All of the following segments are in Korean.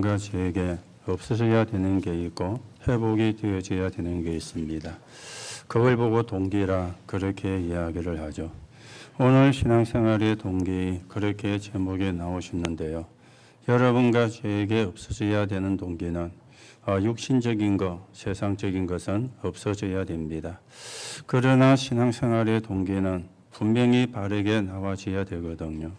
가 저에게 없어져야 되는 게 있고 회복이 되어져야 되는 게 있습니다. 그걸 보고 동기라 그렇게 이야기를 하죠. 오늘 신앙생활의 동기 그렇게 제목에 나오셨는데요. 여러분과 저에게 없어져야 되는 동기는 아, 육신적인 것, 세상적인 것은 없어져야 됩니다. 그러나 신앙생활의 동기는 분명히 바르게 나와져야 되거든요.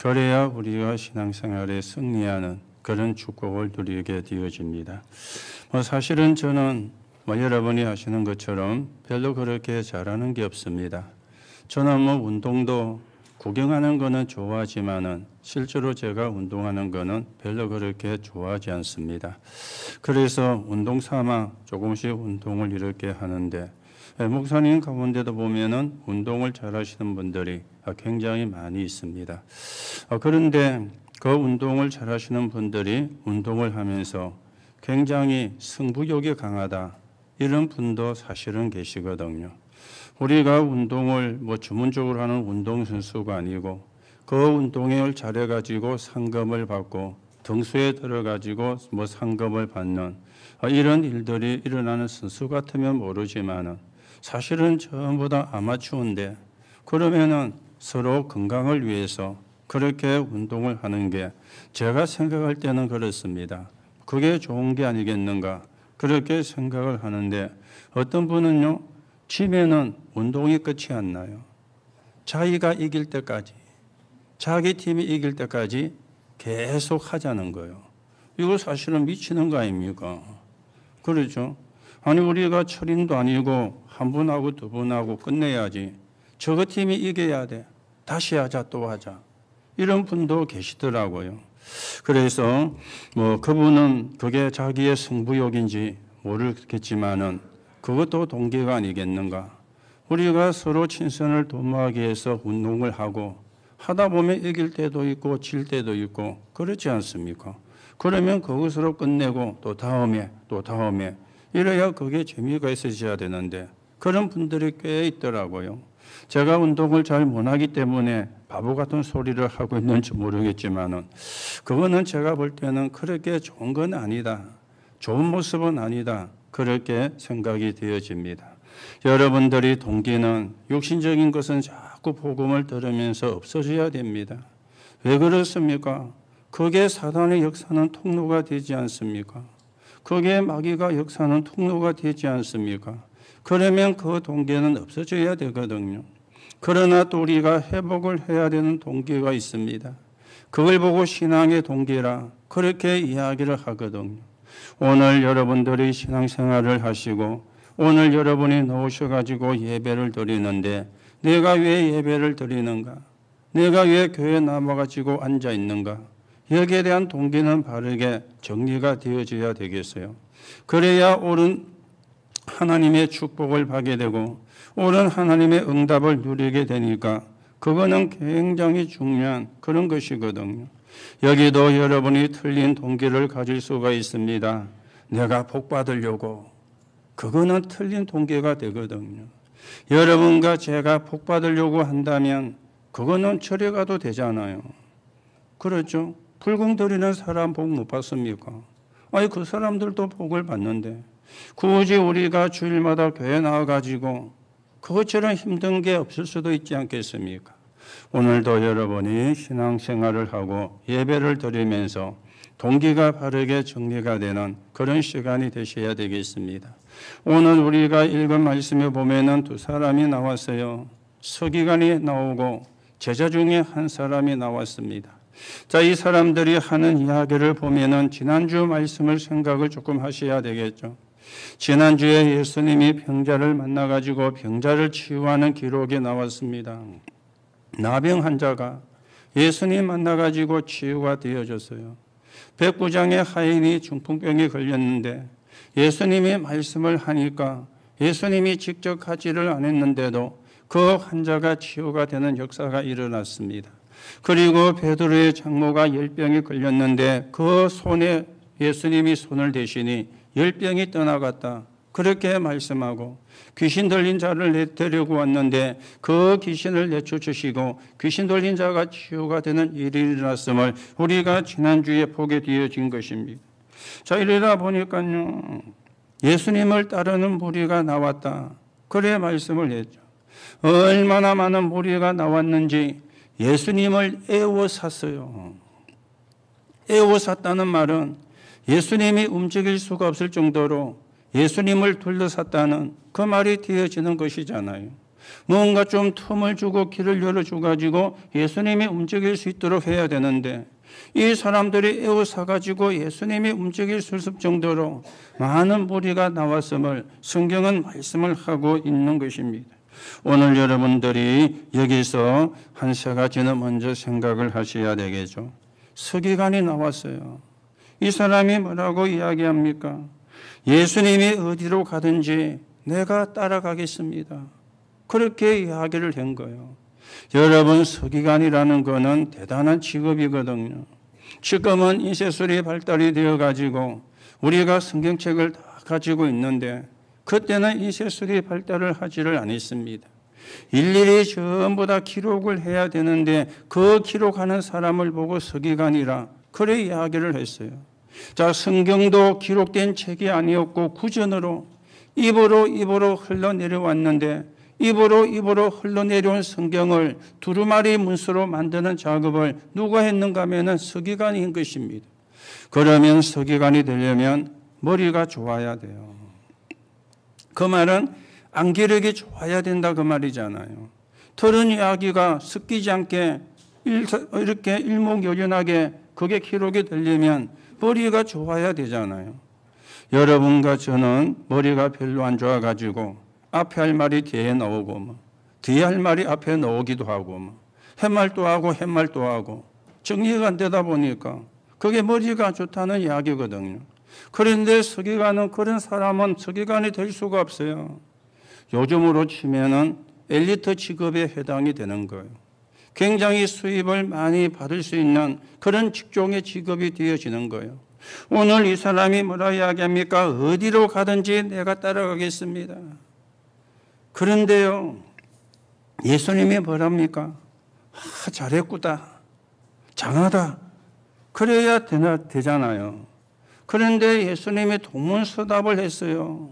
그래야 우리가 신앙생활에 승리하는 그런 축복을 누리게 되어집니다. 뭐 사실은 저는 뭐 여러분이 아시는 것처럼 별로 그렇게 잘하는 게 없습니다. 저는 뭐 운동도 구경하는 거는 좋아하지만은 실제로 제가 운동하는 거는 별로 그렇게 좋아하지 않습니다. 그래서 운동 삼아 조금씩 운동을 이렇게 하는데 예, 목사님 가운데도 보면은 운동을 잘하시는 분들이 굉장히 많이 있습니다. 어, 그런데 그 운동을 잘하시는 분들이 운동을 하면서 굉장히 승부욕이 강하다 이런 분도 사실은 계시거든요. 우리가 운동을 뭐 전문적으로 하는 운동 선수가 아니고 그 운동을 잘해가지고 상금을 받고 등수에 들어가지고 뭐 상금을 받는 이런 일들이 일어나는 선수 같으면 모르지만은 사실은 전부 다 아마추어인데 그러면은 서로 건강을 위해서 그렇게 운동을 하는 게 제가 생각할 때는 그렇습니다. 그게 좋은 게 아니겠는가 그렇게 생각을 하는데 어떤 분은요 취미는 운동이 끝이 안 나요. 자기가 이길 때까지 자기 팀이 이길 때까지 계속 하자는 거예요. 이거 사실은 미치는 거 아닙니까? 그렇죠? 아니 우리가 철인도 아니고 한 분하고 두 분하고 끝내야지. 저거 팀이 이겨야 돼. 다시 하자 또 하자. 이런 분도 계시더라고요. 그래서 뭐 그분은 그게 자기의 승부욕인지 모르겠지만은 그것도 동기가 아니겠는가. 우리가 서로 친선을 도모하기 위해서 운동을 하고 하다 보면 이길 때도 있고 질 때도 있고 그렇지 않습니까? 그러면 그것으로 끝내고 또 다음에 또 다음에 이래야 그게 재미가 있어져야 되는데 그런 분들이 꽤 있더라고요. 제가 운동을 잘 못하기 때문에 바보 같은 소리를 하고 있는지 모르겠지만 그거는 제가 볼 때는 그렇게 좋은 건 아니다. 좋은 모습은 아니다. 그렇게 생각이 되어집니다. 여러분들이 동기는 육신적인 것은 자꾸 복음을 들으면서 없어져야 됩니다. 왜 그렇습니까? 그게 사단의 역사는 통로가 되지 않습니까? 그게 마귀가 역사는 통로가 되지 않습니까? 그러면 그 동기는 없어져야 되거든요. 그러나 또 우리가 회복을 해야 되는 동기가 있습니다. 그걸 보고 신앙의 동기라 그렇게 이야기를 하거든요. 오늘 여러분들이 신앙생활을 하시고 오늘 여러분이 나오셔가지고 예배를 드리는데 내가 왜 예배를 드리는가? 내가 왜 교회 남아가지고 앉아 있는가? 여기에 대한 동기는 바르게 정리가 되어져야 되겠어요. 그래야 옳은 하나님의 축복을 받게 되고 옳은 하나님의 응답을 누리게 되니까 그거는 굉장히 중요한 그런 것이거든요. 여기도 여러분이 틀린 동기를 가질 수가 있습니다. 내가 복 받으려고 그거는 틀린 동기가 되거든요. 여러분과 제가 복 받으려고 한다면 그거는 절에 가도 되잖아요. 그렇죠? 불공 들이는 사람 복 못 받습니까? 아니 그 사람들도 복을 받는데 굳이 우리가 주일마다 교회 나와가지고 그것처럼 힘든 게 없을 수도 있지 않겠습니까? 오늘도 여러분이 신앙생활을 하고 예배를 드리면서 동기가 바르게 정리가 되는 그런 시간이 되셔야 되겠습니다. 오늘 우리가 읽은 말씀에 보면은 두 사람이 나왔어요. 서기관이 나오고 제자 중에 한 사람이 나왔습니다. 자, 이 사람들이 하는 이야기를 보면은 지난주 말씀을 생각을 조금 하셔야 되겠죠. 지난주에 예수님이 병자를 만나가지고 병자를 치유하는 기록이 나왔습니다. 나병 환자가 예수님 만나가지고 치유가 되어졌어요. 백부장의 하인이 중풍병에 걸렸는데 예수님이 말씀을 하니까 예수님이 직접 하지를 않았는데도 그 환자가 치유가 되는 역사가 일어났습니다. 그리고 베드로의 장모가 열병에 걸렸는데 그 손에 예수님이 손을 대시니 열병이 떠나갔다. 그렇게 말씀하고 귀신 들린 자를 내데려고 왔는데 그 귀신을 내쫓으시고 귀신 들린 자가 치유가 되는 일이 일어났음을 우리가 지난주에 보게 되어진 것입니다. 자 이러다 보니까요 예수님을 따르는 무리가 나왔다. 그래 말씀을 했죠. 얼마나 많은 무리가 나왔는지 예수님을 애워쌌어요. 애워쌌다는 말은 예수님이 움직일 수가 없을 정도로 예수님을 둘러쌌다는 그 말이 뒤어지는 것이잖아요. 뭔가 좀 틈을 주고 길을 열어줘가지고 예수님이 움직일 수 있도록 해야 되는데 이 사람들이 애워사가지고 예수님이 움직일 수 없을 정도로 많은 무리가 나왔음을 성경은 말씀을 하고 있는 것입니다. 오늘 여러분들이 여기서 한 세 가지는 먼저 생각을 하셔야 되겠죠. 서기관이 나왔어요. 이 사람이 뭐라고 이야기합니까? 예수님이 어디로 가든지 내가 따라가겠습니다. 그렇게 이야기를 한 거예요. 여러분, 서기관이라는 거는 대단한 직업이거든요. 지금은 인쇄술이 발달이 되어 가지고 우리가 성경책을 다 가지고 있는데 그때는 인쇄술이 발달을 하지를 않았습니다. 일일이 전부 다 기록을 해야 되는데 그 기록하는 사람을 보고 서기관이라 그래 이야기를 했어요. 자, 성경도 기록된 책이 아니었고 구전으로 입으로 입으로 흘러내려왔는데 입으로 입으로 흘러내려온 성경을 두루마리 문서로 만드는 작업을 누가 했는가 하면 서기관인 것입니다. 그러면 서기관이 되려면 머리가 좋아야 돼요. 그 말은 안기력이 좋아야 된다 그 말이잖아요. 틀은 이야기가 섞이지 않게 이렇게 일목요연하게 그게 기록이 되려면 머리가 좋아야 되잖아요. 여러분과 저는 머리가 별로 안 좋아가지고 앞에 할 말이 뒤에 나오고 뭐 뒤에 할 말이 앞에 나오기도 하고 뭐 해말도 하고 해말도 하고 정리가 안 되다 보니까 그게 머리가 좋다는 이야기거든요. 그런데 서기관은 그런 사람은 서기관이 될 수가 없어요. 요즘으로 치면은 엘리트 직업에 해당이 되는 거예요. 굉장히 수입을 많이 받을 수 있는 그런 직종의 직업이 되어지는 거예요. 오늘 이 사람이 뭐라 이야기합니까? 어디로 가든지 내가 따라가겠습니다. 그런데요, 예수님이 뭐랍니까? 아, 잘했구다. 장하다. 그래야 되나, 되잖아요. 그런데 예수님이 동문서답을 했어요.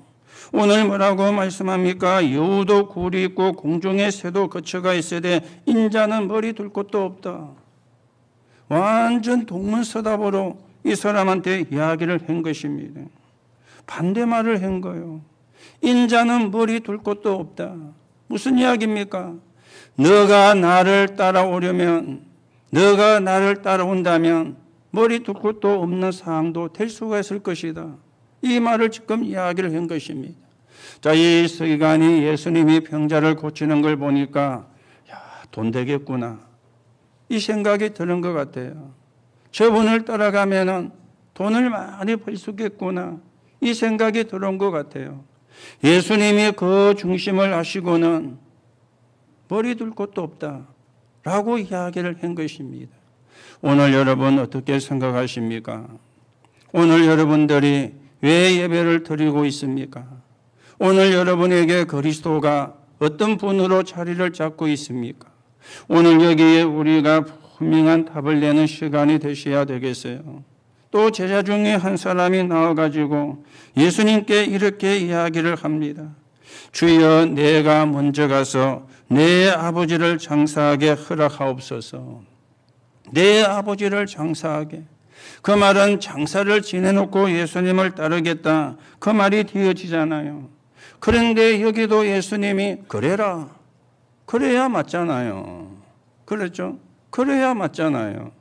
오늘 뭐라고 말씀합니까? 여우도 굴이 있고 공중의 새도 거처가 있으되 인자는 머리 둘 곳도 없다. 완전 동문서답으로 이 사람한테 이야기를 한 것입니다. 반대말을 한 거요. 인자는 머리 둘 곳도 없다. 무슨 이야기입니까? 너가 나를 따라오려면, 너가 나를 따라온다면 머리 둘 곳도 없는 상황도 될 수가 있을 것이다. 이 말을 지금 이야기를 한 것입니다. 자, 이 서기관이 예수님이 병자를 고치는 걸 보니까 야, 돈 되겠구나. 이 생각이 드는 것 같아요. 저분을 따라가면은 돈을 많이 벌 수 있겠구나. 이 생각이 들어온 것 같아요. 예수님이 그 중심을 아시고는 머리 둘 곳도 없다. 라고 이야기를 한 것입니다. 오늘 여러분 어떻게 생각하십니까? 오늘 여러분들이 왜 예배를 드리고 있습니까? 오늘 여러분에게 그리스도가 어떤 분으로 자리를 잡고 있습니까? 오늘 여기에 우리가 분명한 답을 내는 시간이 되셔야 되겠어요. 또 제자 중에 한 사람이 나와가지고 예수님께 이렇게 이야기를 합니다. 주여 내가 먼저 가서 내 아버지를 장사하게 허락하옵소서. 내 아버지를 장사하게. 그 말은 장사를 지내놓고 예수님을 따르겠다. 그 말이 되어지잖아요 그런데 여기도 예수님이 그래라. 그래야 맞잖아요. 그랬죠? 그래야 맞잖아요.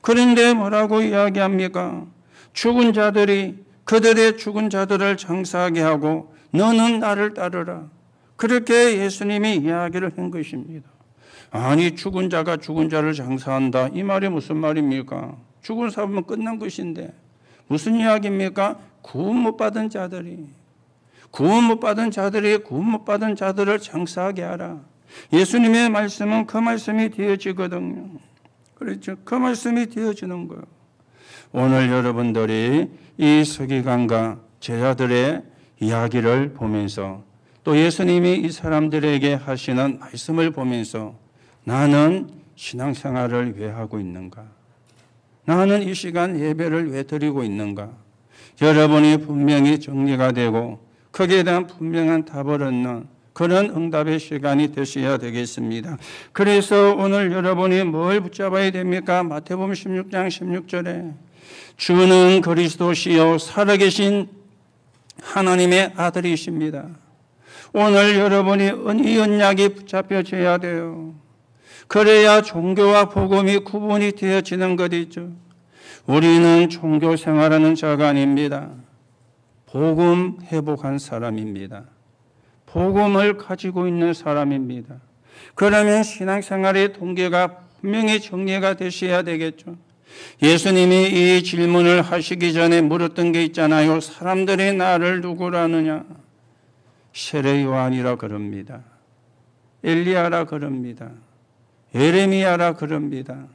그런데 뭐라고 이야기합니까? 죽은 자들이 그들의 죽은 자들을 장사하게 하고 너는 나를 따르라. 그렇게 예수님이 이야기를 한 것입니다. 아니 죽은 자가 죽은 자를 장사한다. 이 말이 무슨 말입니까? 죽은 사람은 끝난 것인데 무슨 이야기입니까? 구원 못 받은 자들이 구원 못 받은 자들이 구원 못 받은 자들을 장사하게 하라. 예수님의 말씀은 그 말씀이 되어지거든요. 그렇죠. 그 말씀이 되어지는 거예요. 오늘 여러분들이 이 서기관과 제자들의 이야기를 보면서 또 예수님이 이 사람들에게 하시는 말씀을 보면서 나는 신앙생활을 왜 하고 있는가? 나는 이 시간 예배를 왜 드리고 있는가? 여러분이 분명히 정리가 되고 거기에 대한 분명한 답을 얻는 그런 응답의 시간이 되셔야 되겠습니다. 그래서 오늘 여러분이 뭘 붙잡아야 됩니까? 마태복음 16장 16절에 주는 그리스도시요 살아계신 하나님의 아들이십니다. 오늘 여러분이 은이 언약이 붙잡혀져야 돼요. 그래야 종교와 복음이 구분이 되어지는 것이죠. 우리는 종교 생활하는 자가 아닙니다. 복음 회복한 사람입니다. 복음을 가지고 있는 사람입니다. 그러면 신앙생활의 동계가 분명히 정리가 되셔야 되겠죠. 예수님이 이 질문을 하시기 전에 물었던 게 있잖아요. 사람들이 나를 누구라느냐? 세례 요한이라 그럽니다. 엘리야라 그럽니다. 에레미야라 그럽니다.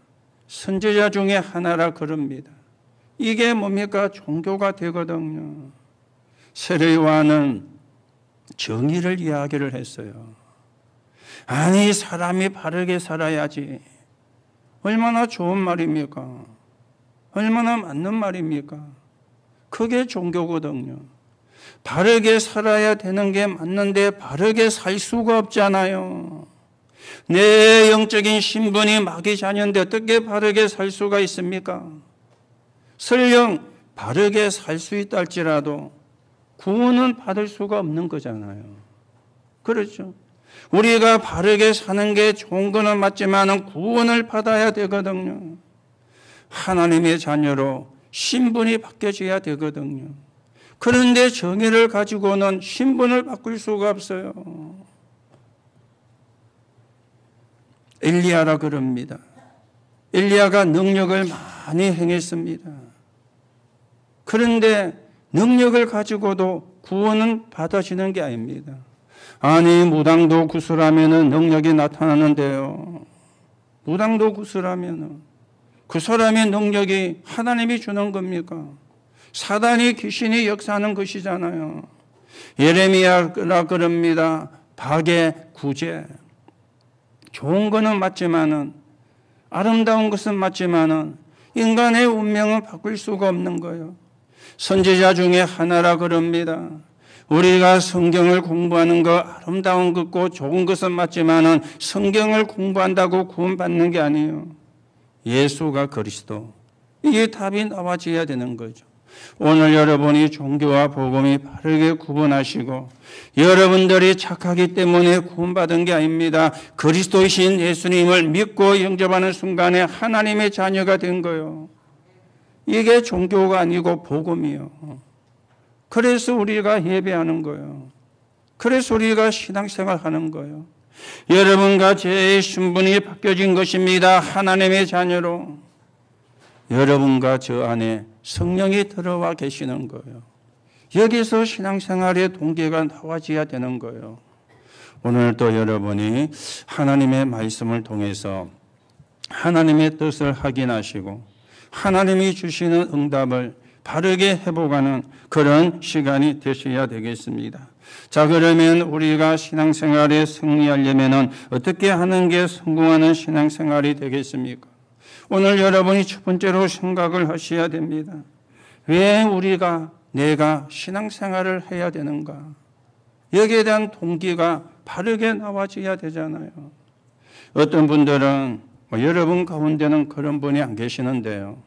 선지자 중에 하나라 그럽니다. 이게 뭡니까? 종교가 되거든요. 세례요한은 정의를 이야기를 했어요. 아니 사람이 바르게 살아야지. 얼마나 좋은 말입니까? 얼마나 맞는 말입니까? 그게 종교거든요. 바르게 살아야 되는 게 맞는데 바르게 살 수가 없잖아요. 내 영적인 신분이 막이자녀인데 어떻게 바르게 살 수가 있습니까? 설령 바르게 살 수 있다 할지라도 구원은 받을 수가 없는 거잖아요. 그렇죠. 우리가 바르게 사는 게 좋은 거는 맞지만 구원을 받아야 되거든요. 하나님의 자녀로 신분이 바뀌어져야 되거든요. 그런데 정의를 가지고는 신분을 바꿀 수가 없어요. 엘리야라 그럽니다. 엘리야가 능력을 많이 행했습니다. 그런데 능력을 가지고도 구원은 받아지는 게 아닙니다. 아니 무당도 구슬하면은 능력이 나타나는데요. 무당도 구슬하면은 그 사람의 능력이 하나님이 주는 겁니까? 사단이 귀신이 역사하는 것이잖아요. 예레미야라 그럽니다. 박의 구제. 좋은 것은 맞지만은 아름다운 것은 맞지만은 인간의 운명을 바꿀 수가 없는 거예요. 선지자 중에 하나라 그럽니다. 우리가 성경을 공부하는 거 아름다운 것고 좋은 것은 맞지만은 성경을 공부한다고 구원받는 게 아니에요. 예수가 그리스도. 이게 답이 나와져야 되는 거죠. 오늘 여러분이 종교와 복음이 바르게 구분하시고 여러분들이 착하기 때문에 구원받은 게 아닙니다. 그리스도이신 예수님을 믿고 영접하는 순간에 하나님의 자녀가 된 거요. 이게 종교가 아니고 복음이요. 그래서 우리가 예배하는 거요. 그래서 우리가 신앙생활하는 거요. 여러분과 제 신분이 바뀌어진 것입니다. 하나님의 자녀로. 여러분과 저 안에 성령이 들어와 계시는 거예요. 여기서 신앙생활의 동기가 나와져야 되는 거예요. 오늘도 여러분이 하나님의 말씀을 통해서 하나님의 뜻을 확인하시고 하나님이 주시는 응답을 바르게 해보가는 그런 시간이 되셔야 되겠습니다. 자, 그러면 우리가 신앙생활에 승리하려면 어떻게 하는 게 성공하는 신앙생활이 되겠습니까? 오늘 여러분이 첫 번째로 생각을 하셔야 됩니다. 왜 우리가 내가 신앙생활을 해야 되는가? 여기에 대한 동기가 바르게 나와져야 되잖아요. 어떤 분들은 뭐 여러분 가운데는 그런 분이 안 계시는데요.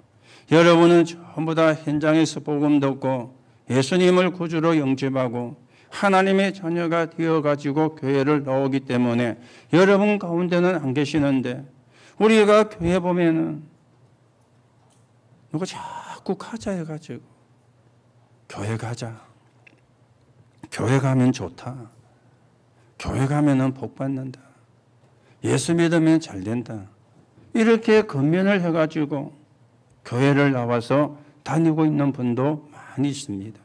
여러분은 전부 다 현장에서 복음 듣고 예수님을 구주로 영접하고 하나님의 자녀가 되어가지고 교회를 나오기 때문에 여러분 가운데는 안 계시는데 우리가 교회 보면은 누가 자꾸 가자 해가지고 교회 가자. 교회 가면 좋다. 교회 가면은 복 받는다. 예수 믿으면 잘 된다. 이렇게 건면을 해가지고 교회를 나와서 다니고 있는 분도 많이 있습니다.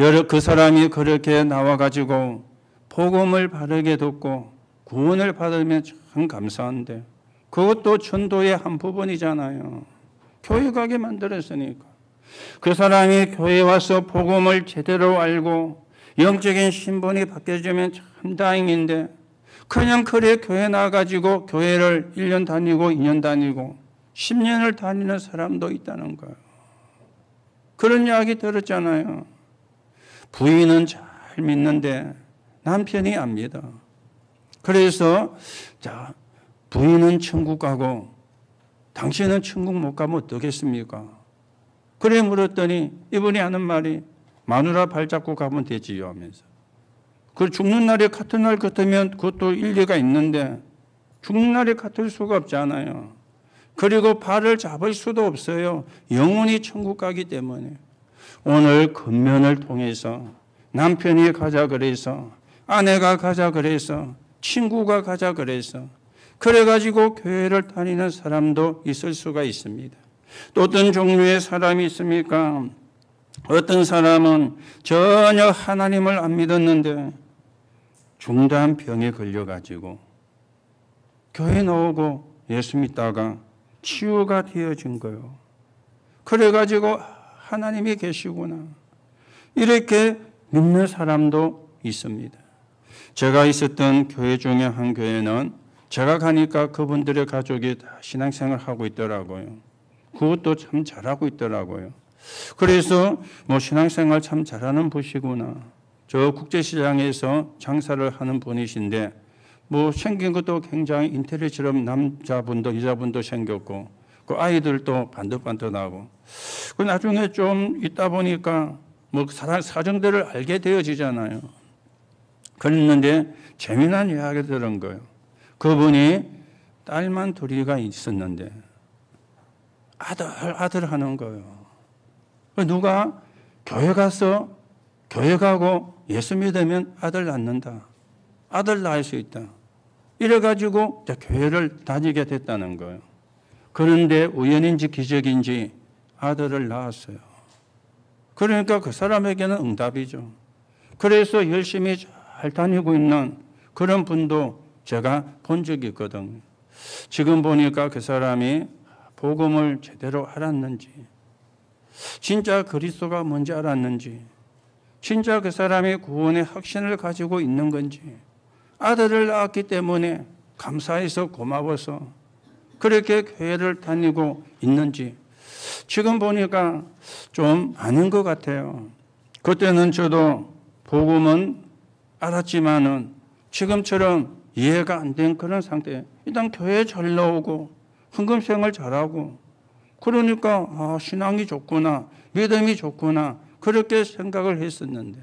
여러 그 사람이 그렇게 나와가지고 복음을 바르게 듣고 구원을 받으면 참 감사한데 그것도 전도의 한 부분이잖아요. 교회 가게 만들었으니까. 그 사람이 교회 와서 복음을 제대로 알고 영적인 신분이 바뀌어지면 참 다행인데 그냥 그래 교회 나가지고 교회를 1년 다니고 2년 다니고 10년을 다니는 사람도 있다는 거예요. 그런 이야기 들었잖아요. 부인은 잘 믿는데 남편이 압니다. 그래서 자 부인은 천국 가고 당신은 천국 못 가면 어떻겠습니까? 그래 물었더니 이분이 하는 말이 마누라 발잡고 가면 되지요 하면서 그 죽는 날이 같은 날 같으면 그것도 일리가 있는데 죽는 날이 같을 수가 없잖아요. 그리고 발을 잡을 수도 없어요. 영혼이 천국 가기 때문에 오늘 근면을 통해서 남편이 가자 그래서 아내가 가자 그래서 친구가 가자 그래서 그래가지고 교회를 다니는 사람도 있을 수가 있습니다. 또 어떤 종류의 사람이 있습니까? 어떤 사람은 전혀 하나님을 안 믿었는데 중단 병에 걸려가지고 교회 나오고 예수 믿다가 치유가 되어진 거요. 그래가지고 하나님이 계시구나. 이렇게 믿는 사람도 있습니다. 제가 있었던 교회 중에 한 교회는 제가 가니까 그분들의 가족이 신앙생활 하고 있더라고요. 그것도 참 잘하고 있더라고요. 그래서 뭐 신앙생활 참 잘하는 분이구나. 저 국제시장에서 장사를 하는 분이신데 뭐 생긴 것도 굉장히 인테리처럼 남자분도 여자분도 생겼고 그 아이들도 반듯반듯하고 그 나중에 좀 있다 보니까 뭐 사랑 사정들을 알게 되어지잖아요. 그랬는데 재미난 이야기 들은 거예요. 그분이 딸만 둘이가 있었는데 아들 아들 하는 거예요. 그 누가 교회 가서 교회 가고 예수 믿으면 아들 낳는다. 아들 낳을 수 있다. 이래 가지고 교회를 다니게 됐다는 거예요. 그런데 우연인지 기적인지 아들을 낳았어요. 그러니까 그 사람에게는 응답이죠. 그래서 열심히 잘 다니고 있는 그런 분도 제가 본 적이 있거든. 지금 보니까 그 사람이 복음을 제대로 알았는지, 진짜 그리스도가 뭔지 알았는지, 진짜 그 사람이 구원의 확신을 가지고 있는 건지, 아들을 낳았기 때문에 감사해서 고마워서 그렇게 교회를 다니고 있는지, 지금 보니까 좀 아닌 것 같아요. 그때는 저도 복음은 알았지만은 지금처럼 이해가 안 된 그런 상태. 일단 교회 잘 나오고 헌금생활 잘하고 그러니까 아, 신앙이 좋구나 믿음이 좋구나 그렇게 생각을 했었는데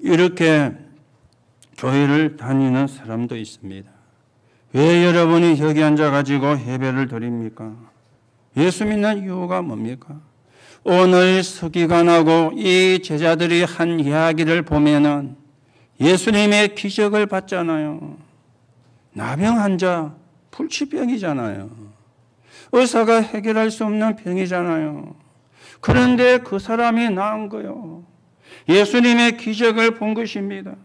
이렇게 교회를 다니는 사람도 있습니다. 왜 여러분이 여기 앉아가지고 예배를 드립니까? 예수 믿는 이유가 뭡니까? 오늘 서기관하고 이 제자들이 한 이야기를 보면은 예수님의 기적을 받잖아요. 나병 환자, 불치병이잖아요. 의사가 해결할 수 없는 병이잖아요. 그런데 그 사람이 나은 거요. 예수님의 기적을 본 것입니다.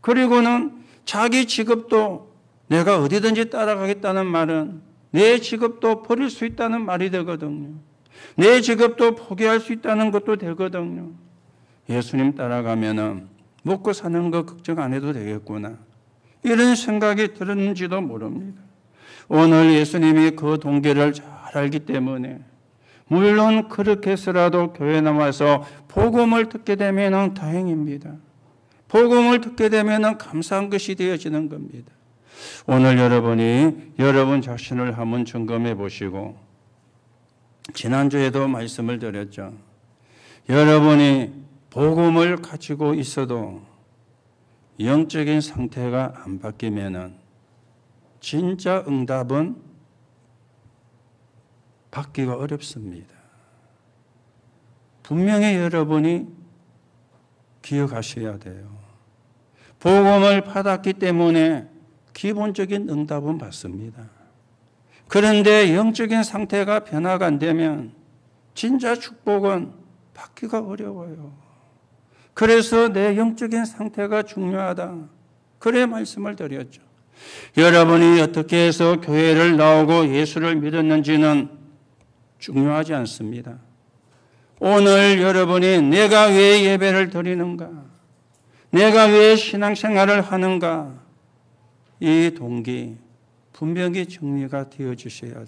그리고는 자기 직업도 내가 어디든지 따라가겠다는 말은 내 직업도 버릴 수 있다는 말이 되거든요. 내 직업도 포기할 수 있다는 것도 되거든요. 예수님 따라가면은 먹고 사는 거 걱정 안 해도 되겠구나. 이런 생각이 들었는지도 모릅니다. 오늘 예수님이 그 동기를 잘 알기 때문에 물론 그렇게 해서라도 교회 나와서 복음을 듣게 되면 다행입니다. 복음을 듣게 되면 감사한 것이 되어지는 겁니다. 오늘 여러분이 여러분 자신을 한번 점검해 보시고 지난주에도 말씀을 드렸죠. 여러분이 복음을 가지고 있어도 영적인 상태가 안 바뀌면은 진짜 응답은 받기가 어렵습니다. 분명히 여러분이 기억하셔야 돼요. 복음을 받았기 때문에 기본적인 응답은 받습니다. 그런데 영적인 상태가 변화가 안 되면 진짜 축복은 받기가 어려워요. 그래서 내 영적인 상태가 중요하다. 그래 말씀을 드렸죠. 여러분이 어떻게 해서 교회를 나오고 예수를 믿었는지는 중요하지 않습니다. 오늘 여러분이 내가 왜 예배를 드리는가? 내가 왜 신앙생활을 하는가? 이 동기 분명히 정리가 되어 주셔야 돼요.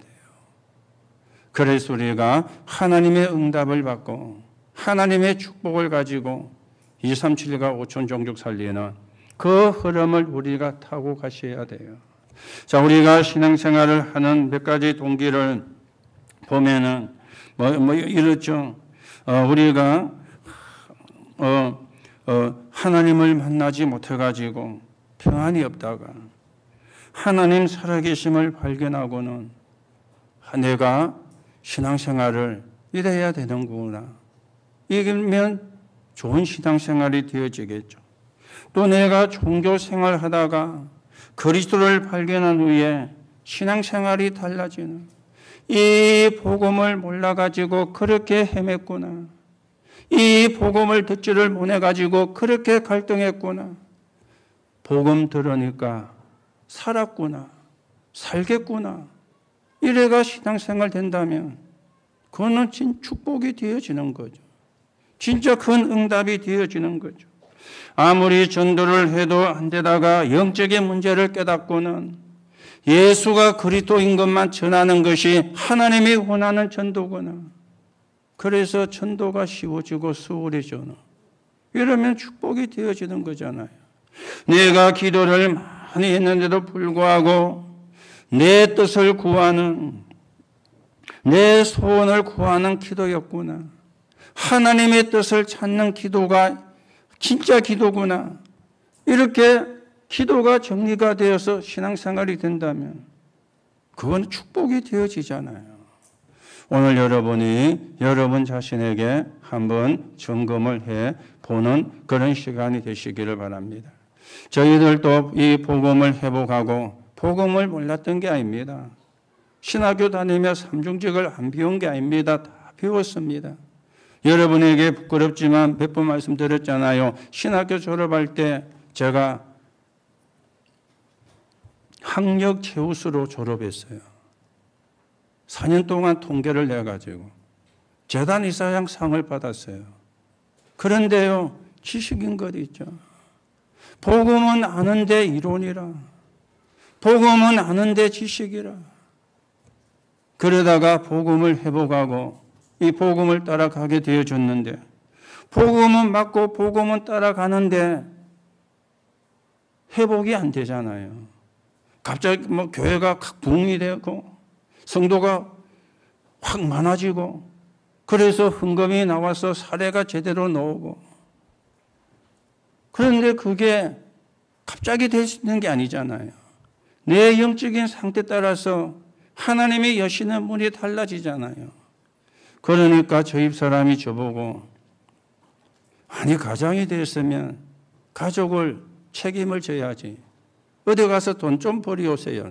그래서 우리가 하나님의 응답을 받고 하나님의 축복을 가지고 237과 5천 종족 살리에는 그 흐름을 우리가 타고 가셔야 돼요. 자, 우리가 신앙생활을 하는 몇 가지 동기를 보면은 뭐, 뭐 이렇죠. 어, 우리가 어, 어, 하나님을 만나지 못해가지고 평안이 없다가 하나님 살아계심을 발견하고는 내가 신앙생활을 이래야 되는구나. 이기면 좋은 신앙생활이 되어지겠죠. 또 내가 종교 생활하다가 그리스도를 발견한 후에 신앙생활이 달라지는 이 복음을 몰라가지고 그렇게 헤맸구나. 이 복음을 듣지를 못해가지고 그렇게 갈등했구나. 복음 들으니까 살았구나. 살겠구나. 이래가 신앙생활 된다면 그거는 진 축복이 되어지는 거죠. 진짜 큰 응답이 되어지는 거죠. 아무리 전도를 해도 안 되다가 영적인 문제를 깨닫고는 예수가 그리스도인 것만 전하는 것이 하나님이 원하는 전도구나. 그래서 전도가 쉬워지고 수월해져나. 이러면 축복이 되어지는 거잖아요. 내가 기도를 많이 했는데도 불구하고 내 뜻을 구하는 내 소원을 구하는 기도였구나. 하나님의 뜻을 찾는 기도가 진짜 기도구나. 이렇게 기도가 정리가 되어서 신앙생활이 된다면 그건 축복이 되어지잖아요. 오늘 여러분이 여러분 자신에게 한번 점검을 해 보는 그런 시간이 되시기를 바랍니다. 저희들도 이 복음을 회복하고 복음을 몰랐던 게 아닙니다. 신학교 다니며 삼중직을 안 배운 게 아닙니다. 다 배웠습니다. 여러분에게 부끄럽지만 몇 번 말씀드렸잖아요. 신학교 졸업할 때 제가 학력 최우수로 졸업했어요. 4년 동안 통계를 내가지고 재단 이사장 상을 받았어요. 그런데요, 지식인 것 있죠. 복음은 아는데 이론이라. 복음은 아는데 지식이라. 그러다가 복음을 회복하고 이 복음을 따라가게 되어 줬는데 복음은 맞고 복음은 따라가는데 회복이 안 되잖아요. 갑자기 뭐 교회가 붕이 되고 성도가 확 많아지고 그래서 흥금이 나와서 사례가 제대로 나오고 그런데 그게 갑자기 되는 게 아니잖아요. 내 영적인 상태 따라서 하나님의 여신의 문이 달라지잖아요. 그러니까 저 집사람이 저보고 아니 가장이 됐으면 가족을 책임을 져야지. 어디 가서 돈 좀버이오세요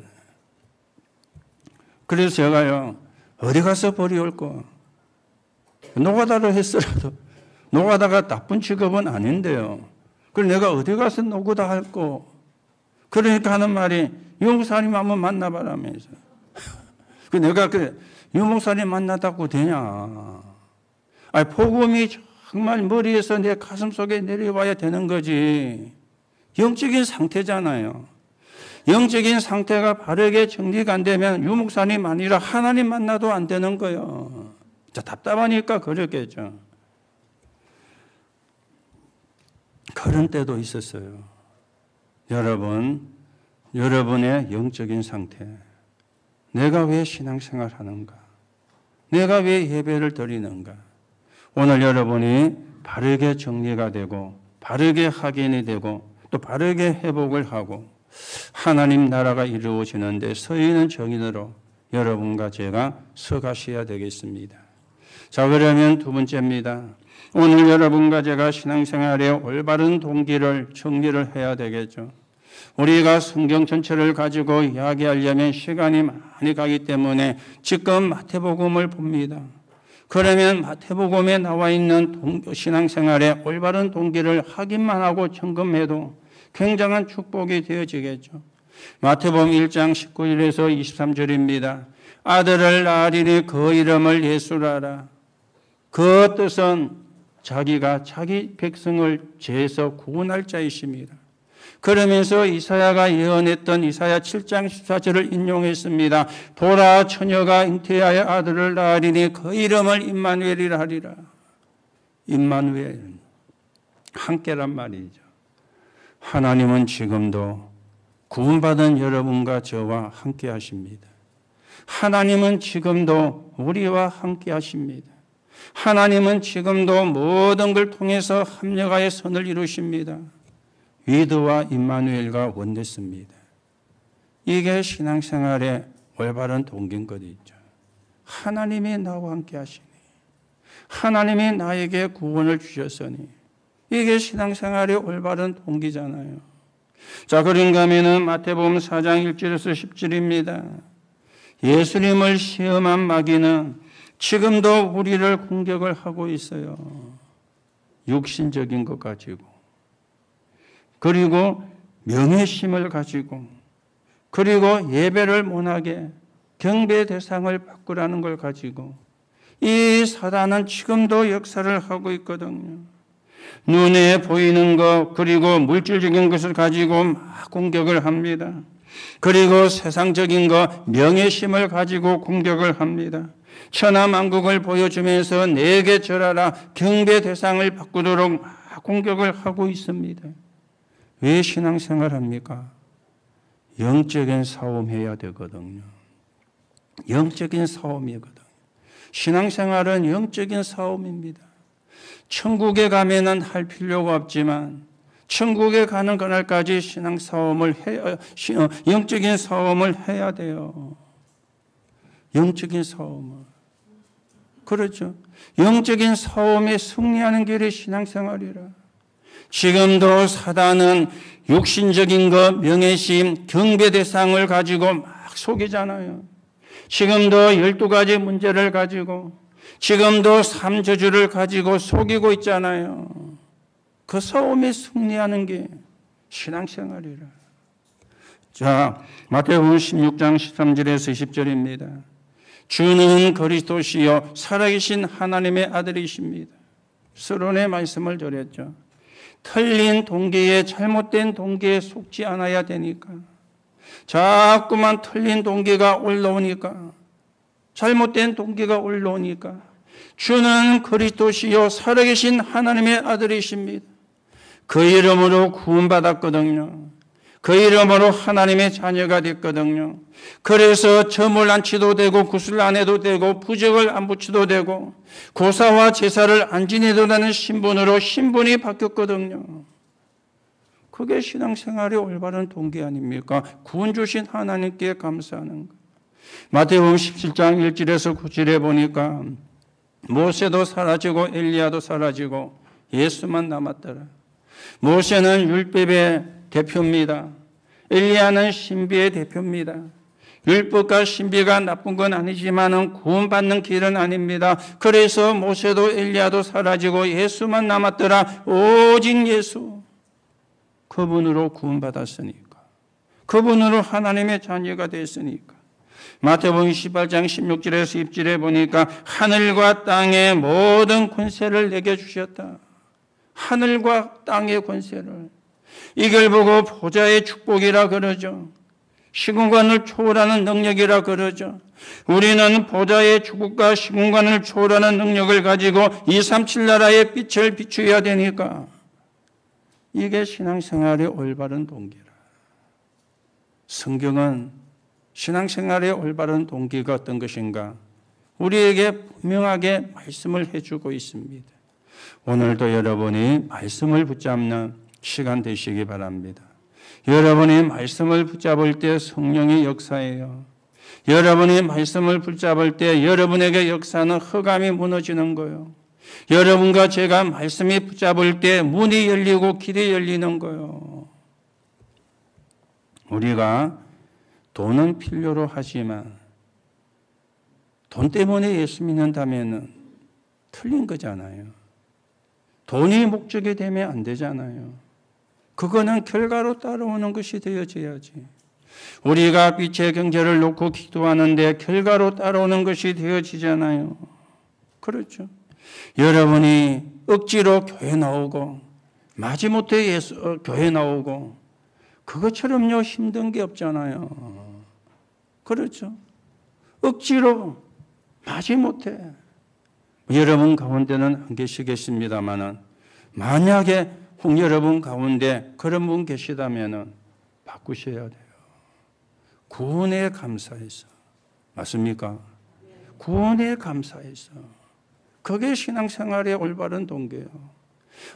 그래서 제가요 어디 가서 버이올 거. 노가다를 했어라도 노가다가 나쁜 직업은 아닌데요. 그걸 내가 어디 가서 노가다 할 거. 그러니까 하는 말이 용사님 한번 만나봐라면서. 그 내가 그 유목사님 만나다고 되냐? 아 복음이 정말 머리에서 내 가슴 속에 내려와야 되는 거지. 영적인 상태잖아요. 영적인 상태가 바르게 정리가 안 되면 유목사님 아니라 하나님 만나도 안 되는 거예요. 자, 답답하니까 그렇겠죠. 그런 때도 있었어요. 여러분, 여러분의 영적인 상태. 내가 왜 신앙생활 하는가? 내가 왜 예배를 드리는가? 오늘 여러분이 바르게 정리가 되고, 바르게 확인이 되고, 또 바르게 회복을 하고, 하나님 나라가 이루어지는데 서 있는 정인으로 여러분과 제가 서가셔야 되겠습니다. 자, 그러면 두 번째입니다. 오늘 여러분과 제가 신앙생활에 올바른 동기를 정리를 해야 되겠죠. 우리가 성경 전체를 가지고 이야기하려면 시간이 많이 가기 때문에 지금 마태복음을 봅니다. 그러면 마태복음에 나와 있는 신앙생활의 올바른 동기를 확인만 하고 점검해도 굉장한 축복이 되어지겠죠. 마태복음 1장 19절에서 23절입니다. 아들을 낳으리니 그 이름을 예수라라. 그 뜻은 자기가 자기 백성을 죄에서 구원할 자이십니다. 그러면서 이사야가 예언했던 이사야 7장 14절을 인용했습니다. 보라 처녀가 잉태하여 아들을 낳으리니 그 이름을 임마누이라 하리라. 임마누 함께란 말이죠. 하나님은 지금도 구원받은 여러분과 저와 함께 하십니다. 하나님은 지금도 우리와 함께 하십니다. 하나님은 지금도 모든 걸 통해서 합력하여 선을 이루십니다. 위드와 임마누엘과 원됐습니다. 이게 신앙생활의 올바른 동기인 것이죠. 하나님이 나와 함께 하시니 하나님이 나에게 구원을 주셨으니 이게 신앙생활의 올바른 동기잖아요. 자, 그런가 하면 마태복음 4장 1절에서 10절입니다. 예수님을 시험한 마귀는 지금도 우리를 공격을 하고 있어요. 육신적인 것 가지고. 그리고 명예심을 가지고 그리고 예배를 못하게 경배 대상을 바꾸라는 걸 가지고 이 사단은 지금도 역사를 하고 있거든요. 눈에 보이는 것 그리고 물질적인 것을 가지고 막 공격을 합니다. 그리고 세상적인 것 명예심을 가지고 공격을 합니다. 천하만국을 보여주면서 내게 절하라 경배 대상을 바꾸도록 막 공격을 하고 있습니다. 왜 신앙생활 합니까? 영적인 싸움해야 되거든요. 영적인 싸움이거든. 신앙생활은 영적인 싸움입니다. 천국에 가면은 할 필요가 없지만 천국에 가는 그날까지 신앙 싸움을 해야 어, 어, 영적인 싸움을 해야 돼요. 영적인 싸움을 그렇죠. 영적인 싸움에 승리하는 길이 신앙생활이라. 지금도 사단은 육신적인 것, 명예심, 경배 대상을 가지고 막 속이잖아요. 지금도 12가지 문제를 가지고 지금도 삼저주를 가지고 속이고 있잖아요. 그 싸움에 승리하는 게 신앙생활이라. 자, 마태복음 16장 13절에서 20절입니다. 주는 그리스도시요 살아계신 하나님의 아들이십니다. 서론의 말씀을 드렸죠. 틀린 동기에 잘못된 동기에 속지 않아야 되니까 자꾸만 틀린 동기가 올라오니까 잘못된 동기가 올라오니까 주는 그리스도시요 살아계신 하나님의 아들이십니다. 그 이름으로 구원받았거든요. 그 이름으로 하나님의 자녀가 됐거든요. 그래서 점을 안 치도 되고 구슬 안 해도 되고 부적을 안 붙여도 되고 고사와 제사를 안 지내도 되는 신분으로 신분이 바뀌었거든요. 그게 신앙생활의 올바른 동기 아닙니까? 구원 주신 하나님께 감사하는 것. 마태복음 17장 1절에서 9절에 보니까 모세도 사라지고 엘리야도 사라지고 예수만 남았더라. 모세는 율법에 대표입니다. 엘리야는 신비의 대표입니다. 율법과 신비가 나쁜 건 아니지만은 구원받는 길은 아닙니다. 그래서 모세도 엘리야도 사라지고 예수만 남았더라. 오직 예수. 그분으로 구원받았으니까. 그분으로 하나님의 자녀가 됐으니까. 마태복음 18장 16절에서 입질해 보니까 하늘과 땅의 모든 권세를 내게 주셨다. 하늘과 땅의 권세를 이걸 보고 보좌의 축복이라 그러죠. 시공간을 초월하는 능력이라 그러죠. 우리는 보좌의 축복과 시공간을 초월하는 능력을 가지고 2, 3, 7 나라의 빛을 비추어야 되니까 이게 신앙생활의 올바른 동기라. 성경은 신앙생활의 올바른 동기가 어떤 것인가 우리에게 분명하게 말씀을 해주고 있습니다. 오늘도 여러분이 말씀을 붙잡는 시간 되시기 바랍니다. 여러분의 말씀을 붙잡을 때 성령의 역사예요. 여러분의 말씀을 붙잡을 때 여러분에게 역사는 허감이 무너지는 거요. 여러분과 제가 말씀이 붙잡을 때 문이 열리고 길이 열리는 거요. 우리가 돈은 필요로 하지만 돈 때문에 예수 믿는다면 틀린 거잖아요. 돈이 목적이 되면 안 되잖아요. 그거는 결과로 따라오는 것이 되어져야지. 우리가 빛의 경제를 놓고 기도하는데 결과로 따라오는 것이 되어지잖아요. 그렇죠. 여러분이 억지로 교회 나오고 마지못해 예수, 어, 교회 나오고 그것처럼요 힘든 게 없잖아요. 그렇죠. 억지로 마지못해 여러분 가운데는 안 계시겠습니다만은 만약에 혹 여러분 가운데 그런 분 계시다면 바꾸셔야 돼요. 구원에 감사해서. 맞습니까? 구원에 감사해서. 그게 신앙생활의 올바른 동기예요.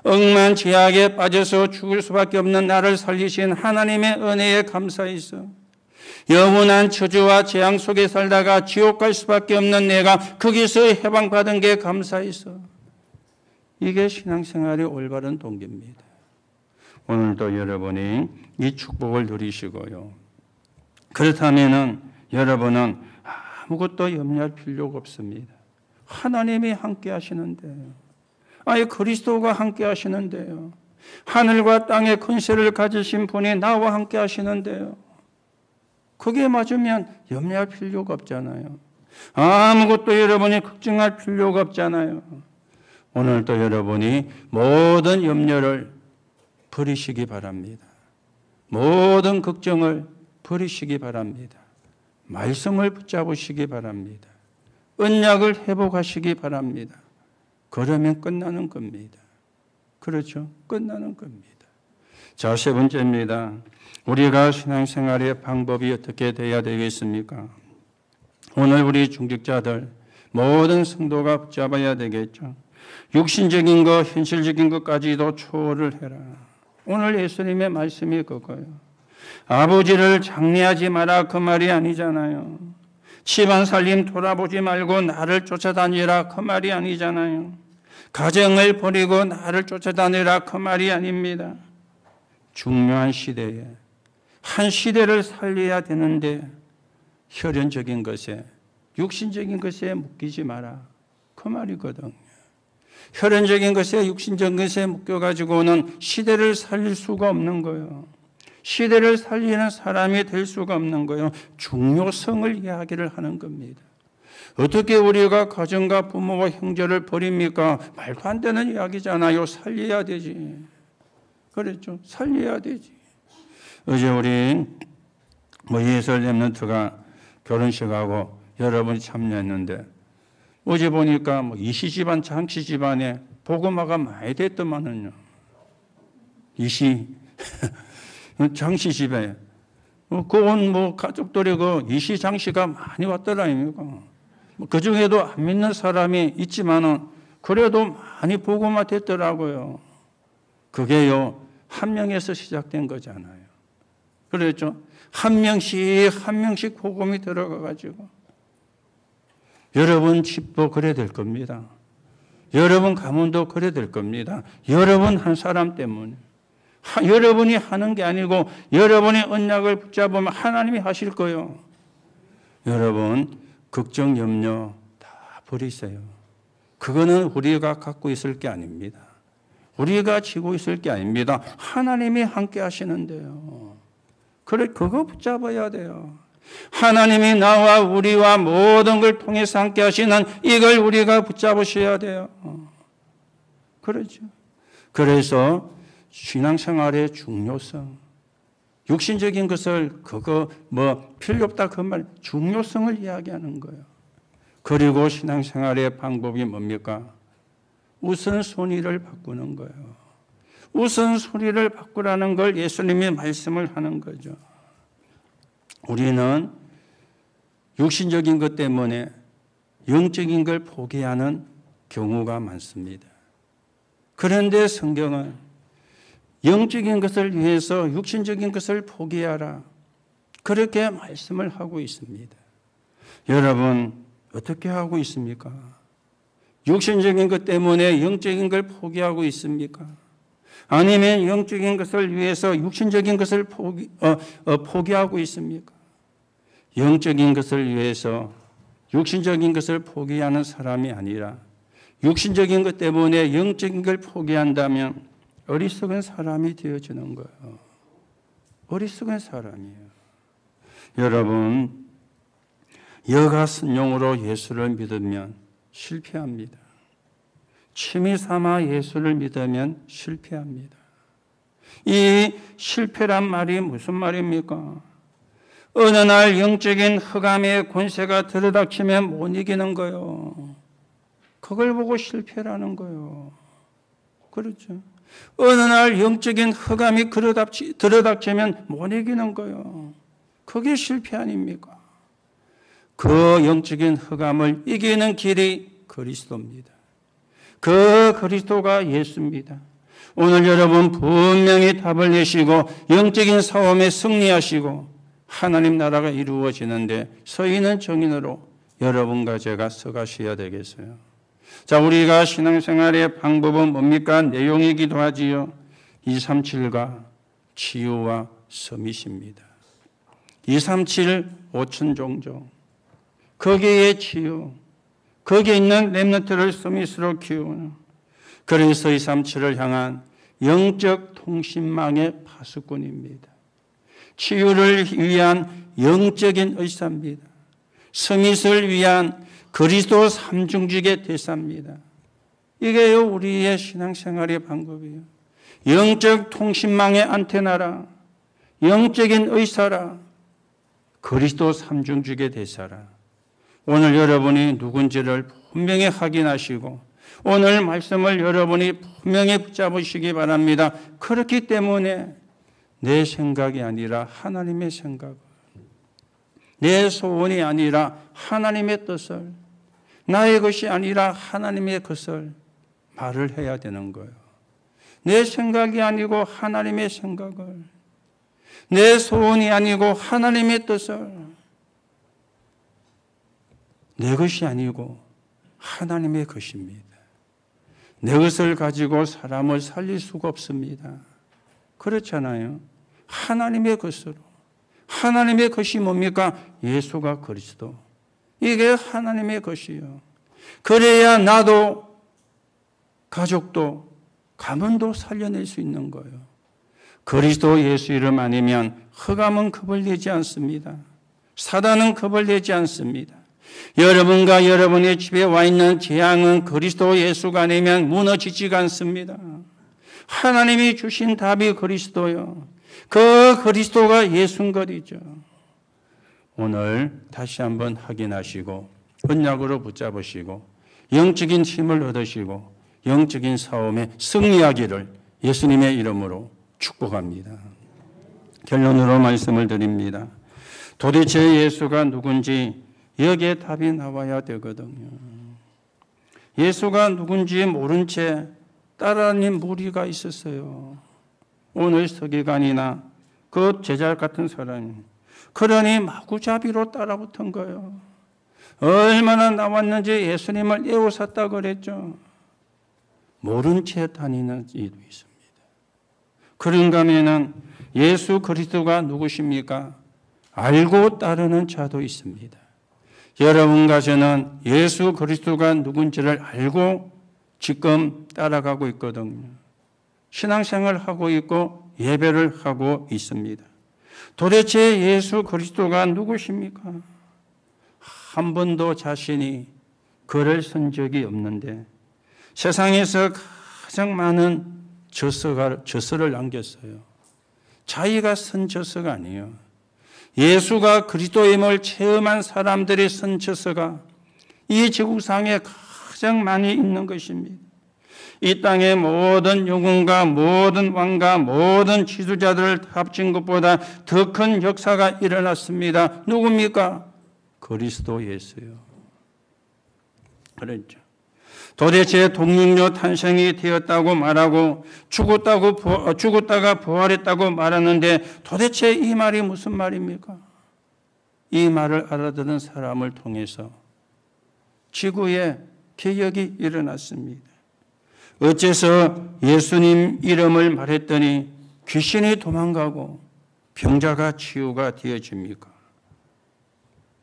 억만지하게 빠져서 죽을 수밖에 없는 나를 살리신 하나님의 은혜에 감사해서 영원한 저주와 재앙 속에 살다가 지옥 갈 수밖에 없는 내가 거기서 해방받은 게 감사해서 이게 신앙생활의 올바른 동기입니다. 오늘도 여러분이 이 축복을 누리시고요. 그렇다면 여러분은 아무것도 염려할 필요가 없습니다. 하나님이 함께 하시는데 아예 그리스도가 함께 하시는데요. 하늘과 땅의 근세를 가지신 분이 나와 함께 하시는데요. 그게 맞으면 염려할 필요가 없잖아요. 아무것도 여러분이 걱정할 필요가 없잖아요. 오늘도 여러분이 모든 염려를 버리시기 바랍니다. 모든 걱정을 버리시기 바랍니다. 말씀을 붙잡으시기 바랍니다. 언약을 회복하시기 바랍니다. 그러면 끝나는 겁니다. 그렇죠? 끝나는 겁니다. 자, 세 번째입니다. 우리가 신앙생활의 방법이 어떻게 돼야 되겠습니까? 오늘 우리 중직자들, 모든 성도가 붙잡아야 되겠죠. 육신적인 것, 현실적인 것까지도 초월을 해라. 오늘 예수님의 말씀이 그거예요. 아버지를 장례하지 마라 그 말이 아니잖아요. 집안 살림 돌아보지 말고 나를 쫓아다니라 그 말이 아니잖아요. 가정을 버리고 나를 쫓아다니라 그 말이 아닙니다. 중요한 시대에 한 시대를 살려야 되는데 혈연적인 것에 육신적인 것에 묶이지 마라 그 말이거든. 혈연적인 것에 육신적인 것에 묶여 가지고는 시대를 살릴 수가 없는 거예요. 시대를 살리는 사람이 될 수가 없는 거예요. 중요성을 이야기를 하는 겁니다. 어떻게 우리가 가정과 부모와 형제를 버립니까? 말도 안 되는 이야기잖아요. 살려야 되지. 그랬죠. 살려야 되지. 어제 우리 뭐 예설 렘런트가 결혼식하고 여러분 참여했는데 어제 보니까 뭐 이시 집안, 장씨 집안에 복음화가 많이 됐더만은요. 이시, 장씨 집에. 어, 그온 뭐 가족들이 그 이시, 장씨가 많이 왔더라, 니까그 뭐 중에도 안 믿는 사람이 있지만은 그래도 많이 복음화 됐더라고요. 그게요, 한 명에서 시작된 거잖아요. 그랬죠? 한 명씩, 한 명씩 복음이 들어가가지고. 여러분 집도 그래 될 겁니다. 여러분 가문도 그래 될 겁니다. 여러분 한 사람 때문에. 하, 여러분이 하는 게 아니고 여러분의 언약을 붙잡으면 하나님이 하실 거요. 여러분 걱정 염려 다 버리세요. 그거는 우리가 갖고 있을 게 아닙니다. 우리가 지고 있을 게 아닙니다. 하나님이 함께 하시는데요. 그래 그거 붙잡아야 돼요. 하나님이 나와 우리와 모든 걸 통해서 함께 하시는 이걸 우리가 붙잡으셔야 돼요. 그렇죠. 그래서 신앙생활의 중요성, 육신적인 것을 그거 뭐 필요 없다 그 말 중요성을 이야기하는 거예요. 그리고 신앙생활의 방법이 뭡니까? 우선순위를 바꾸는 거예요. 우선순위를 바꾸라는 걸 예수님이 말씀을 하는 거죠. 우리는 육신적인 것 때문에 영적인 걸 포기하는 경우가 많습니다. 그런데 성경은 영적인 것을 위해서 육신적인 것을 포기하라. 그렇게 말씀을 하고 있습니다. 여러분, 어떻게 하고 있습니까? 육신적인 것 때문에 영적인 걸 포기하고 있습니까? 아니면 영적인 것을 위해서 육신적인 것을 포기, 어, 어, 포기하고 있습니까? 영적인 것을 위해서 육신적인 것을 포기하는 사람이 아니라 육신적인 것 때문에 영적인 걸 포기한다면 어리석은 사람이 되어지는 거예요. 어리석은 사람이에요. 여러분, 여가 순용으로 예수를 믿으면 실패합니다. 취미 삼아 예수를 믿으면 실패합니다. 이 실패란 말이 무슨 말입니까? 어느 날 영적인 흑암의 권세가 들여닥치면 못 이기는 거요. 그걸 보고 실패라는 거요. 그렇죠. 어느 날 영적인 흑암이 들여닥치면 못 이기는 거요. 그게 실패 아닙니까? 그 영적인 흑암을 이기는 길이 그리스도입니다. 그 그리스도가 예수입니다. 오늘 여러분 분명히 답을 내시고 영적인 싸움에 승리하시고 하나님 나라가 이루어지는데 서인는 정인으로 여러분과 제가 서가셔야 되겠어요. 자, 우리가 신앙생활의 방법은 뭡니까? 내용이기도 하지요. 237과 치유와 섬이십니다. 237 5천 종종. 거기에 치유. 거기에 있는 렘너트를 서밋으로 키우는. 그래서 237을 향한 영적 통신망의 파수꾼입니다. 치유를 위한 영적인 의사입니다. 성의를 위한 그리스도 삼중직의 대사입니다. 이게요 우리의 신앙생활의 방법이에요. 영적 통신망의 안테나라, 영적인 의사라, 그리스도 삼중직의 대사라. 오늘 여러분이 누군지를 분명히 확인하시고 오늘 말씀을 여러분이 분명히 붙잡으시기 바랍니다. 그렇기 때문에 내 생각이 아니라 하나님의 생각을, 내 소원이 아니라 하나님의 뜻을, 나의 것이 아니라 하나님의 것을 말을 해야 되는 거예요. 내 생각이 아니고 하나님의 생각을, 내 소원이 아니고 하나님의 뜻을, 내 것이 아니고 하나님의 것입니다. 내 것을 가지고 사람을 살릴 수가 없습니다. 그렇잖아요. 하나님의 것으로. 하나님의 것이 뭡니까? 예수가 그리스도. 이게 하나님의 것이요. 그래야 나도 가족도 가문도 살려낼 수 있는 거예요. 그리스도 예수 이름 아니면 흑암은 겁을 내지 않습니다. 사단은 겁을 내지 않습니다. 여러분과 여러분의 집에 와 있는 재앙은 그리스도 예수가 아니면 무너지지 않습니다. 하나님이 주신 답이 그리스도요. 그 그리스도가 예순거리죠. 오늘 다시 한번 확인하시고 언약으로 붙잡으시고 영적인 힘을 얻으시고 영적인 싸움에 승리하기를 예수님의 이름으로 축복합니다. 결론으로 말씀을 드립니다. 도대체 예수가 누군지 여기에 답이 나와야 되거든요. 예수가 누군지 모른 채 따라하는 무리가 있었어요. 오늘 서기관이나 그 제자 같은 사람이 그러니 마구잡이로 따라붙은 거예요. 얼마나 나왔는지 예수님을 애호샀다 그랬죠. 모른 채 다니는 이도 있습니다. 그런가 하면 예수 그리스도가 누구십니까? 알고 따르는 자도 있습니다. 여러분과 저는 예수 그리스도가 누군지를 알고 지금 따라가고 있거든요. 신앙생활 을 하고 있고 예배를 하고 있습니다. 도대체 예수 그리스도가 누구십니까? 한 번도 자신이 글을 쓴 적이 없는데 세상에서 가장 많은 저서가, 저서를 남겼어요. 자기가 쓴 저서가 아니에요. 예수가 그리스도임을 체험한 사람들이 쓴 저서가 이 지구상에 가장 많이 있는 것입니다. 이 땅의 모든 요군과 모든 왕과 모든 지도자들을 합친 것보다 더 큰 역사가 일어났습니다. 누굽니까? 그리스도 예수요. 그랬죠. 도대체 동육녀 탄생이 되었다고 말하고 죽었다고 어, 죽었다가 부활했다고 말하는데 도대체 이 말이 무슨 말입니까? 이 말을 알아들은 사람을 통해서 지구에 개혁이 일어났습니다. 어째서 예수님 이름을 말했더니 귀신이 도망가고 병자가 치유가 되어집니까?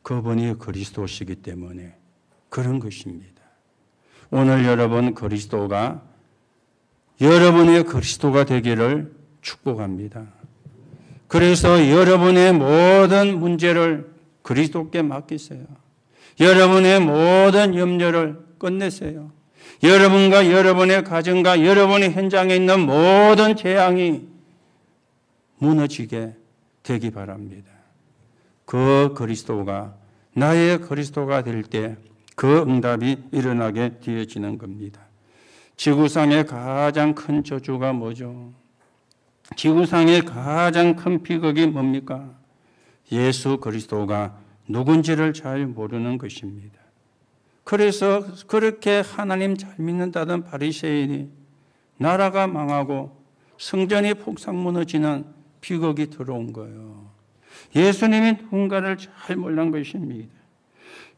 그분이 그리스도시기 때문에 그런 것입니다. 오늘 여러분 그리스도가 여러분의 그리스도가 되기를 축복합니다. 그래서 여러분의 모든 문제를 그리스도께 맡기세요. 여러분의 모든 염려를 끝내세요. 여러분과 여러분의 가정과 여러분의 현장에 있는 모든 재앙이 무너지게 되기 바랍니다. 그 그리스도가 나의 그리스도가 될 때 그 응답이 일어나게 되어지는 겁니다. 지구상의 가장 큰 저주가 뭐죠? 지구상의 가장 큰 비극이 뭡니까? 예수 그리스도가 누군지를 잘 모르는 것입니다. 그래서 그렇게 하나님 잘 믿는다던 바리새인이 나라가 망하고 성전이 폭삭 무너지는 비극이 들어온 거예요. 예수님이 누군가를 잘 몰란 것입니다.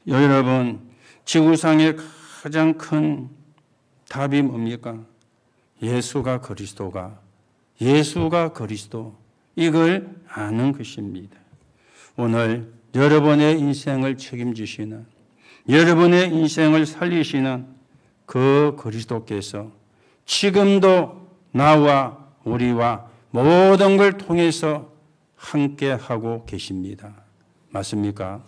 여러분, 지구상의 가장 큰 답이 뭡니까? 예수가 그리스도가, 예수가 그리스도, 이걸 아는 것입니다. 오늘 여러분의 인생을 책임지시는 여러분의 인생을 살리시는 그 그리스도께서 지금도 나와 우리와 모든 걸 통해서 함께하고 계십니다. 맞습니까?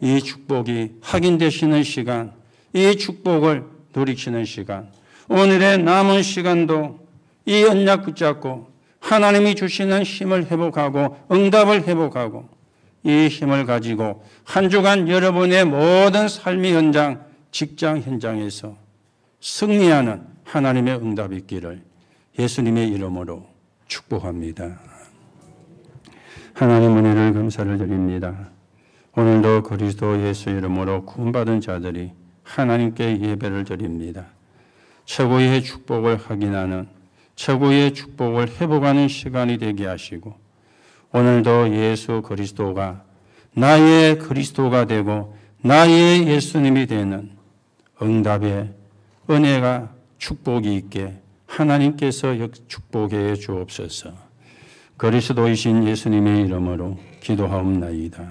이 축복이 확인되시는 시간, 이 축복을 누리시는 시간, 오늘의 남은 시간도 이 언약 붙잡고 하나님이 주시는 힘을 회복하고 응답을 회복하고 이 힘을 가지고 한 주간 여러분의 모든 삶의 현장, 직장 현장에서 승리하는 하나님의 응답이 있기를 예수님의 이름으로 축복합니다. 하나님 은혜를 감사를 드립니다. 오늘도 그리스도 예수 이름으로 구원받은 자들이 하나님께 예배를 드립니다. 최고의 축복을 확인하는 최고의 축복을 회복하는 시간이 되게 하시고 오늘도 예수 그리스도가 나의 그리스도가 되고 나의 예수님이 되는 응답에 은혜가 축복이 있게 하나님께서 축복해 주옵소서. 그리스도이신 예수님의 이름으로 기도하옵나이다.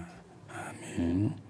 아멘.